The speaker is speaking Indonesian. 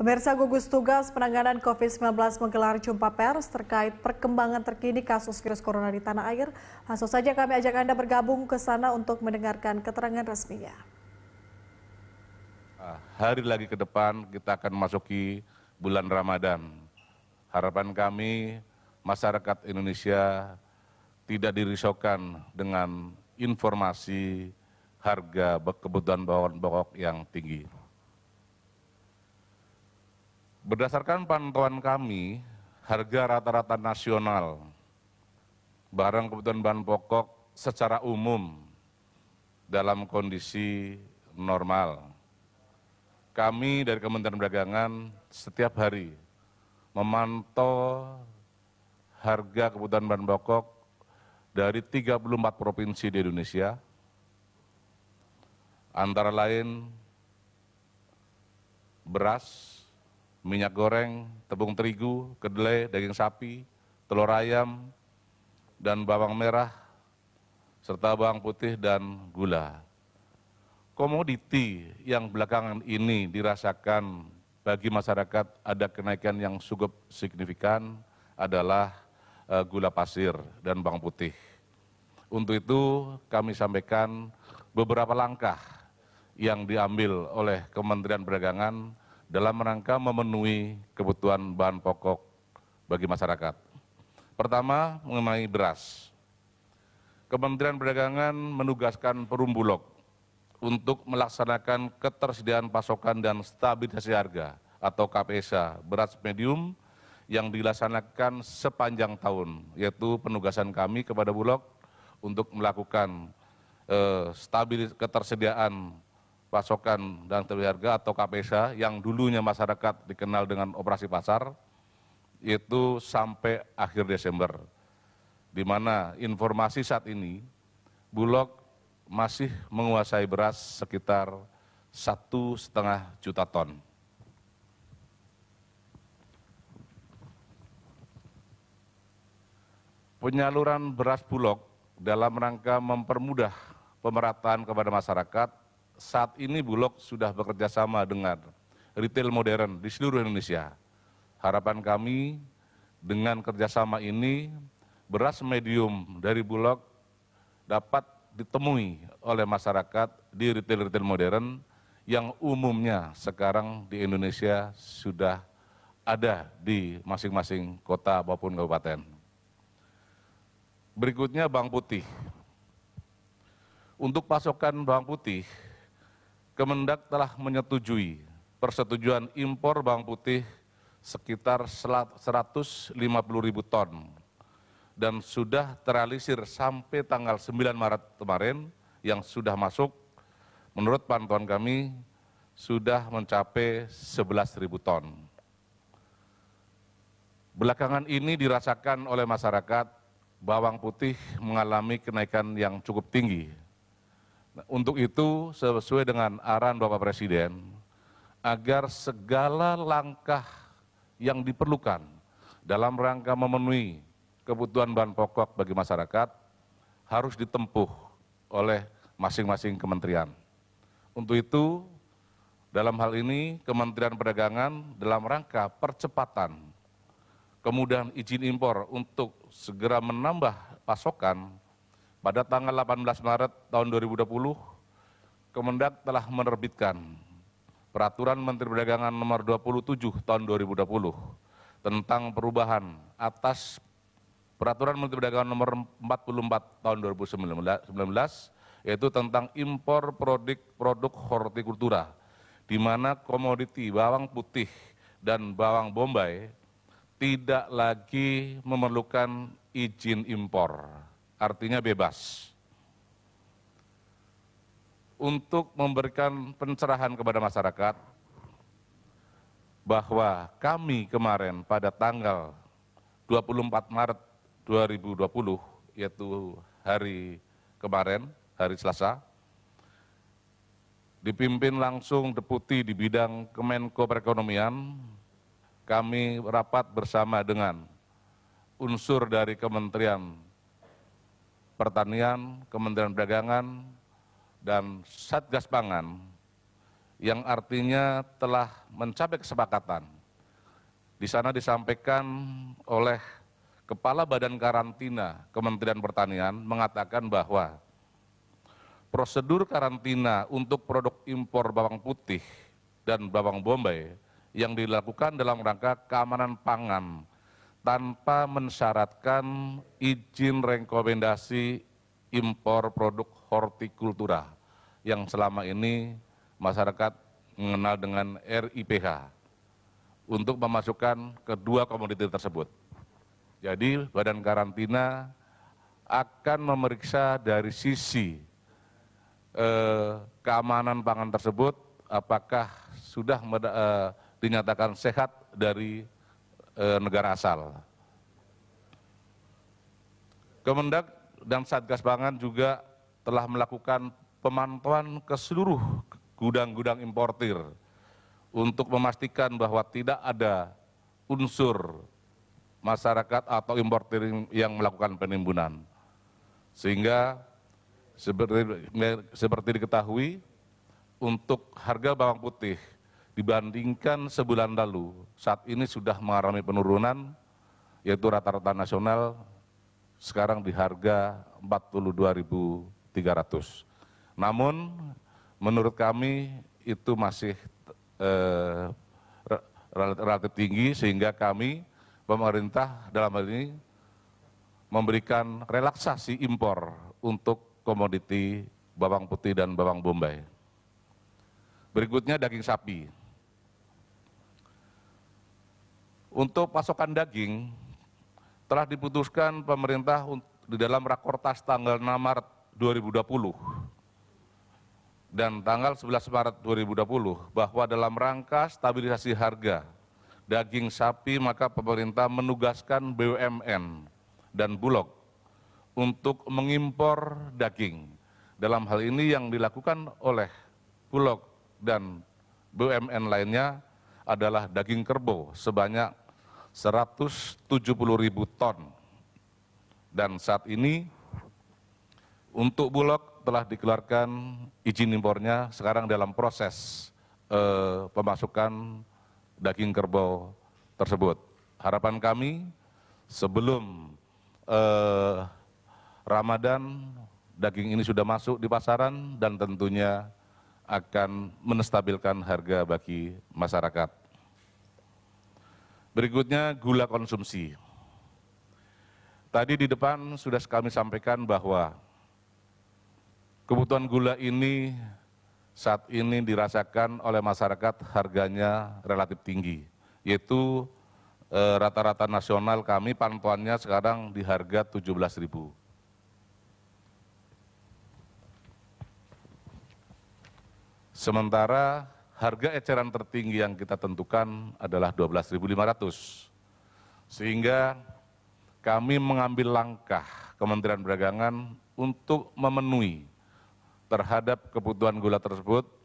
Pemirsa gugus tugas penanganan COVID-19 menggelar jumpa pers terkait perkembangan terkini kasus virus corona di tanah air. Langsung saja kami ajak Anda bergabung ke sana untuk mendengarkan keterangan resminya. Ah, hari lagi ke depan kita akan memasuki bulan Ramadan. Harapan kami masyarakat Indonesia tidak dirisaukan dengan informasi harga kebutuhan bahan pokok yang tinggi berdasarkan pantauan kami harga rata-rata nasional barang kebutuhan bahan pokok secara umum dalam kondisi normal. Kami dari Kementerian Perdagangan setiap hari memantau harga kebutuhan bahan pokok dari 34 provinsi di Indonesia, antara lain beras, minyak goreng, tepung terigu, kedelai, daging sapi, telur ayam, dan bawang merah, serta bawang putih dan gula. Komoditi yang belakangan ini dirasakan bagi masyarakat ada kenaikan yang cukup signifikan adalah eh, gula pasir dan bawang putih. Untuk itu kami sampaikan beberapa langkah yang diambil oleh Kementerian Perdagangan dalam rangka memenuhi kebutuhan bahan pokok bagi masyarakat. Pertama, mengenai beras. Kementerian Perdagangan menugaskan perum bulog untuk melaksanakan ketersediaan pasokan dan stabilisasi harga atau KPSA beras medium yang dilaksanakan sepanjang tahun, yaitu penugasan kami kepada Bulog untuk melakukan eh, stabil ketersediaan pasokan dan terbiaya harga atau KPSA yang dulunya masyarakat dikenal dengan operasi pasar itu sampai akhir Desember. Di mana informasi saat ini Bulog masih menguasai beras sekitar satu setengah juta ton. Penyaluran beras Bulog dalam rangka mempermudah pemerataan kepada masyarakat saat ini Bulog sudah bekerja sama dengan retail modern di seluruh Indonesia. Harapan kami dengan kerjasama ini beras medium dari Bulog dapat ditemui oleh masyarakat di retail-retail modern yang umumnya sekarang di Indonesia sudah ada di masing-masing kota maupun kabupaten. Berikutnya bawang Putih. Untuk pasokan bawang putih Kemendak telah menyetujui persetujuan impor bawang putih sekitar 150 ribu ton dan sudah terrealisir sampai tanggal 9 Maret kemarin yang sudah masuk menurut pantauan kami sudah mencapai 11 ribu ton. Belakangan ini dirasakan oleh masyarakat bawang putih mengalami kenaikan yang cukup tinggi untuk itu sesuai dengan arahan Bapak Presiden, agar segala langkah yang diperlukan dalam rangka memenuhi kebutuhan bahan pokok bagi masyarakat harus ditempuh oleh masing-masing kementerian. Untuk itu, dalam hal ini Kementerian Perdagangan dalam rangka percepatan kemudahan izin impor untuk segera menambah pasokan pada tanggal 18 Maret tahun 2020, Kemendak telah menerbitkan Peraturan Menteri Perdagangan Nomor 27 Tahun 2020 tentang perubahan atas Peraturan Menteri Perdagangan Nomor 44 Tahun 2019 yaitu tentang impor produk-produk hortikultura di mana komoditi bawang putih dan bawang bombay tidak lagi memerlukan izin impor artinya bebas. Untuk memberikan pencerahan kepada masyarakat bahwa kami kemarin pada tanggal 24 Maret 2020 yaitu hari kemarin, hari Selasa, dipimpin langsung deputi di bidang Kemenko Perekonomian, kami rapat bersama dengan unsur dari Kementerian pertanian, Kementerian Perdagangan, dan Satgas Pangan yang artinya telah mencapai kesepakatan. Di sana disampaikan oleh Kepala Badan Karantina Kementerian Pertanian mengatakan bahwa prosedur karantina untuk produk impor bawang putih dan bawang bombay yang dilakukan dalam rangka keamanan pangan tanpa mensyaratkan izin rekomendasi impor produk hortikultura yang selama ini masyarakat mengenal dengan RIPH untuk memasukkan kedua komoditi tersebut. Jadi badan karantina akan memeriksa dari sisi eh, keamanan pangan tersebut apakah sudah eh, dinyatakan sehat dari e, negara asal. Kemendak dan Satgas Pangan juga telah melakukan pemantauan ke seluruh gudang-gudang importir untuk memastikan bahwa tidak ada unsur masyarakat atau importir yang melakukan penimbunan. Sehingga seperti, seperti diketahui untuk harga bawang putih dibandingkan sebulan lalu saat ini sudah mengalami penurunan yaitu rata-rata nasional sekarang di harga 42.300. Namun menurut kami itu masih eh, relatif tinggi sehingga kami pemerintah dalam hal ini memberikan relaksasi impor untuk komoditi bawang putih dan bawang bombay. Berikutnya daging sapi. untuk pasokan daging telah diputuskan pemerintah di dalam rakortas tanggal 6 Maret 2020 dan tanggal 11 Maret 2020 bahwa dalam rangka stabilisasi harga daging sapi maka pemerintah menugaskan BUMN dan Bulog untuk mengimpor daging. Dalam hal ini yang dilakukan oleh Bulog dan BUMN lainnya adalah daging kerbau sebanyak Seratus tujuh puluh ribu ton. Dan saat ini untuk Bulog telah dikeluarkan izin impornya sekarang dalam proses eh, pemasukan daging kerbau tersebut. Harapan kami sebelum eh, Ramadan daging ini sudah masuk di pasaran dan tentunya akan menstabilkan harga bagi masyarakat. Berikutnya gula konsumsi. Tadi di depan sudah kami sampaikan bahwa kebutuhan gula ini saat ini dirasakan oleh masyarakat harganya relatif tinggi, yaitu eh, rata-rata e, nasional kami pantauannya sekarang di harga 17.000. Sementara harga eceran tertinggi yang kita tentukan adalah 12.500. Sehingga kami mengambil langkah Kementerian Perdagangan untuk memenuhi terhadap kebutuhan gula tersebut